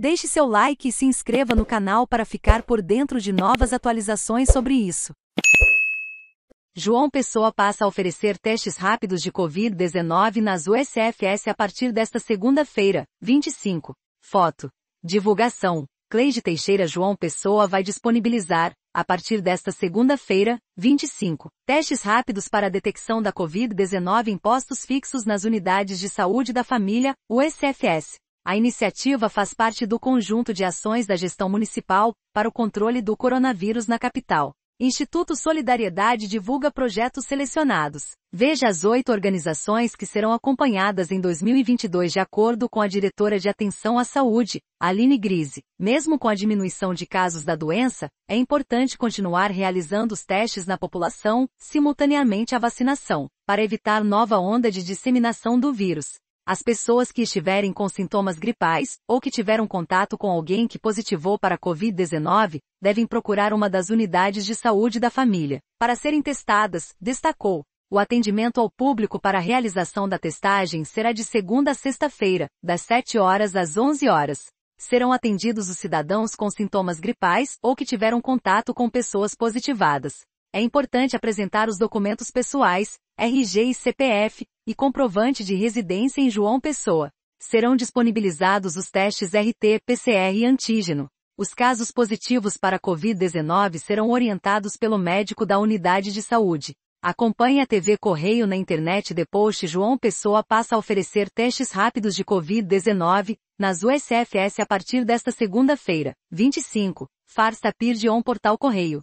Deixe seu like e se inscreva no canal para ficar por dentro de novas atualizações sobre isso. João Pessoa passa a oferecer testes rápidos de Covid-19 nas USFS a partir desta segunda-feira, 25. Foto. Divulgação. Cleide Teixeira João Pessoa vai disponibilizar, a partir desta segunda-feira, 25, testes rápidos para a detecção da Covid-19 em postos fixos nas unidades de saúde da família, USFS. A iniciativa faz parte do conjunto de ações da gestão municipal para o controle do coronavírus na capital. Instituto Solidariedade divulga projetos selecionados. Veja as oito organizações que serão acompanhadas em 2022 de acordo com a diretora de Atenção à Saúde, Aline Grise. Mesmo com a diminuição de casos da doença, é importante continuar realizando os testes na população, simultaneamente à vacinação, para evitar nova onda de disseminação do vírus. As pessoas que estiverem com sintomas gripais, ou que tiveram contato com alguém que positivou para Covid-19, devem procurar uma das unidades de saúde da família, para serem testadas, destacou. O atendimento ao público para a realização da testagem será de segunda a sexta-feira, das 7 horas às 11 horas. Serão atendidos os cidadãos com sintomas gripais ou que tiveram contato com pessoas positivadas. É importante apresentar os documentos pessoais, RG e CPF, e comprovante de residência em João Pessoa. Serão disponibilizados os testes RT, PCR e antígeno. Os casos positivos para Covid-19 serão orientados pelo médico da unidade de saúde. Acompanhe a TV Correio na internet depois João Pessoa passa a oferecer testes rápidos de Covid-19, nas USFS a partir desta segunda-feira, 25, Pir de On Portal Correio.